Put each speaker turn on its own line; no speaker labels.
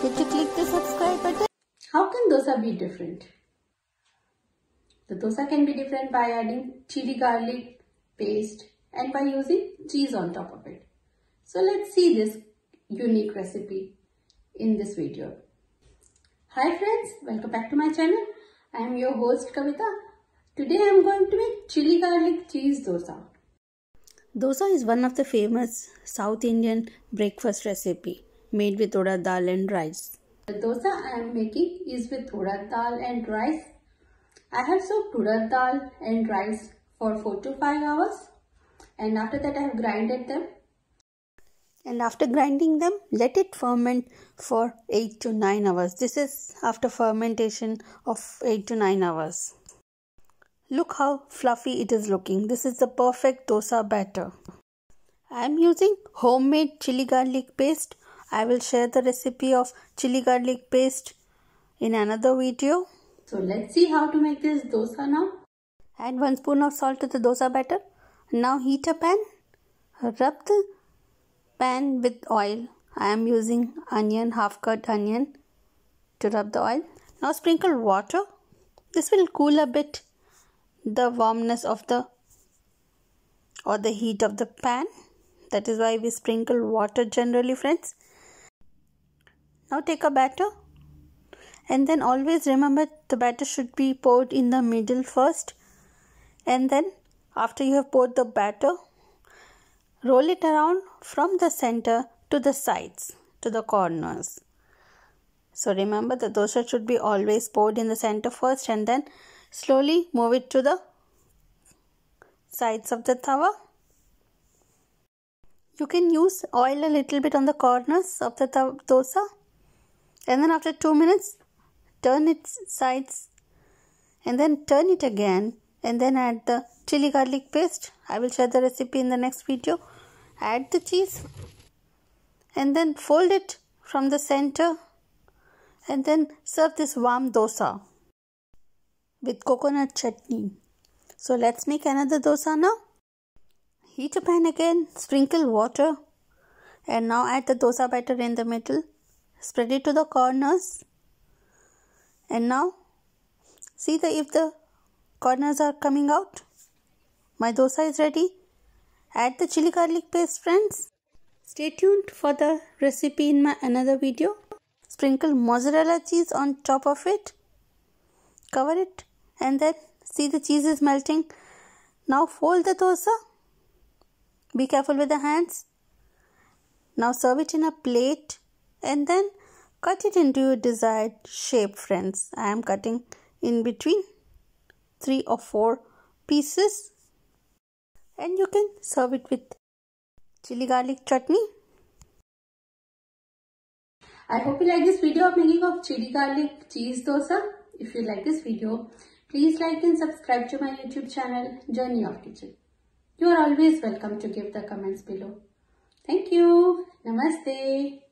forget to click the subscribe button. How can dosa be different? The dosa can be different by adding chili garlic paste and by using cheese on top of it. So let's see this unique recipe in this video. Hi friends, welcome back to my channel. I am your host Kavita. Today I am going to make chili garlic cheese dosa. Dosa is one of the famous South Indian breakfast recipe made with thoda dal and rice. The dosa I am making is with thoda dal and rice. I have soaked thoda dal and rice for 4 to 5 hours and after that I have grinded them. And after grinding them, let it ferment for 8 to 9 hours. This is after fermentation of 8 to 9 hours. Look how fluffy it is looking. This is the perfect dosa batter. I am using homemade chili garlic paste I will share the recipe of chili garlic paste in another video. So let's see how to make this dosa now. Add 1 spoon of salt to the dosa batter. Now heat a pan. Rub the pan with oil. I am using onion, half cut onion to rub the oil. Now sprinkle water. This will cool a bit the warmness of the or the heat of the pan. That is why we sprinkle water generally friends. Now take a batter and then always remember the batter should be poured in the middle first and then after you have poured the batter roll it around from the center to the sides to the corners. So remember the dosa should be always poured in the center first and then slowly move it to the sides of the tawa. You can use oil a little bit on the corners of the dosa and then after 2 minutes turn its sides and then turn it again and then add the chili garlic paste i will share the recipe in the next video add the cheese and then fold it from the center and then serve this warm dosa with coconut chutney so let's make another dosa now heat a pan again sprinkle water and now add the dosa batter in the middle spread it to the corners and now see the if the corners are coming out my dosa is ready add the chili garlic paste friends stay tuned for the recipe in my another video sprinkle mozzarella cheese on top of it cover it and then see the cheese is melting now fold the dosa be careful with the hands now serve it in a plate and then cut it into your desired shape friends. I am cutting in between 3 or 4 pieces and you can serve it with chili garlic chutney. I hope you like this video of making of chili garlic cheese dosa. If you like this video, please like and subscribe to my YouTube channel Journey of Kitchen. You are always welcome to give the comments below. Thank you. Namaste.